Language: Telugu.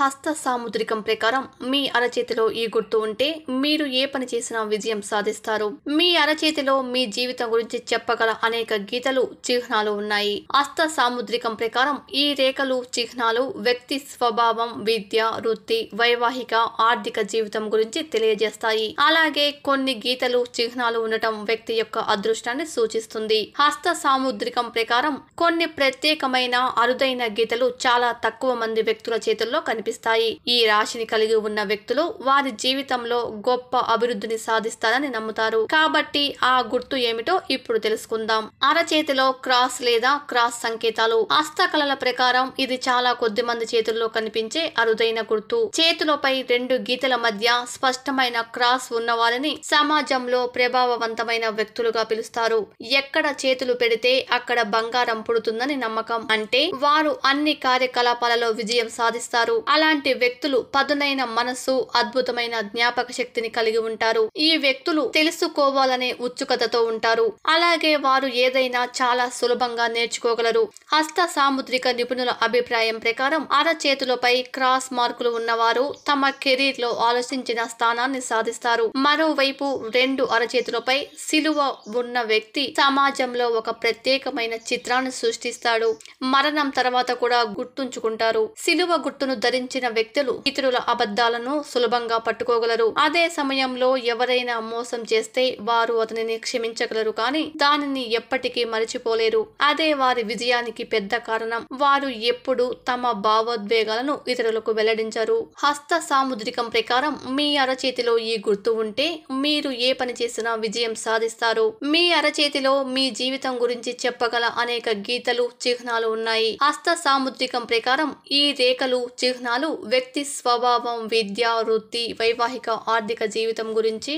హస్త సాముద్రికం ప్రకారం మీ అరచేతిలో ఈ గుర్తు ఉంటే మీరు ఏ పని చేసినా విజయం సాధిస్తారు మీ అరచేతిలో మీ జీవితం గురించి చెప్పగల అనేక గీతలు చిహ్నాలు ఉన్నాయి హస్త సాముద్రికం ప్రకారం ఈ రేఖలు చిహ్నాలు వ్యక్తి స్వభావం విద్య వృత్తి వైవాహిక ఆర్థిక జీవితం గురించి తెలియజేస్తాయి అలాగే కొన్ని గీతలు చిహ్నాలు ఉండటం వ్యక్తి యొక్క అదృష్టాన్ని సూచిస్తుంది హస్త సాముద్రికం ప్రకారం కొన్ని ప్రత్యేకమైన అరుదైన గీతలు చాలా తక్కువ మంది వ్యక్తుల చేతుల్లో కనిపి కనిపిస్తాయి ఈ రాశిని కలిగి ఉన్న వ్యక్తులు వారి జీవితంలో గొప్ప అభివృద్ధిని సాధిస్తారని నమ్ముతారు కాబట్టి ఆ గుర్తు ఏమిటో ఇప్పుడు తెలుసుకుందాం అరచేతిలో క్రాస్ లేదా క్రాస్ సంకేతాలు హస్తకళల ప్రకారం ఇది చాలా కొద్ది మంది చేతుల్లో కనిపించే అరుదైన గుర్తు చేతులపై రెండు గీతల మధ్య స్పష్టమైన క్రాస్ ఉన్నవారిని సమాజంలో ప్రభావవంతమైన వ్యక్తులుగా పిలుస్తారు ఎక్కడ చేతులు పెడితే అక్కడ బంగారం పుడుతుందని నమ్మకం అంటే వారు అన్ని కార్యకలాపాలలో విజయం సాధిస్తారు అలాంటి వ్యక్తులు పదునైన మనసు అద్భుతమైన జ్ఞాపక శక్తిని కలిగి ఉంటారు ఈ వ్యక్తులు తెలుసుకోవాలనే ఉత్సుకతతో ఉంటారు అలాగే వారు ఏదైనా చాలా సులభంగా నేర్చుకోగలరు హస్త సాముద్రిక నిపుణుల అభిప్రాయం ప్రకారం అరచేతులపై క్రాస్ మార్కులు ఉన్నవారు తమ కెరీర్ లో ఆలోచించిన స్థానాన్ని సాధిస్తారు మరోవైపు రెండు అరచేతులపై సిలువ ఉన్న వ్యక్తి సమాజంలో ఒక ప్రత్యేకమైన చిత్రాన్ని సృష్టిస్తాడు మరణం తర్వాత కూడా గుర్తుంచుకుంటారు సిలువ గుర్తును ధరించి సంబంధించిన వ్యక్తులు ఇతరుల అబద్ధాలను సులభంగా పట్టుకోగలరు అదే సమయంలో ఎవరైనా మోసం చేస్తే వారు అతనిని క్షమించగలరు కానీ దానిని ఎప్పటికీ మరిచిపోలేరు అదే వారి విజయానికి పెద్ద కారణం వారు ఎప్పుడు తమ భావోద్వేగాలను ఇతరులకు వెల్లడించరు హస్త సాముద్రికం ప్రకారం మీ అరచేతిలో ఈ గుర్తు ఉంటే మీరు ఏ పని చేసినా విజయం సాధిస్తారు మీ అరచేతిలో మీ జీవితం గురించి చెప్పగల అనేక గీతలు చిహ్నాలు ఉన్నాయి హస్త సాముద్రికం ప్రకారం ఈ రేఖలు చిహ్నాలు లక్షణాలు వ్యక్తి స్వభావం విద్య వృత్తి వైవాహిక ఆర్థిక జీవితం గురించి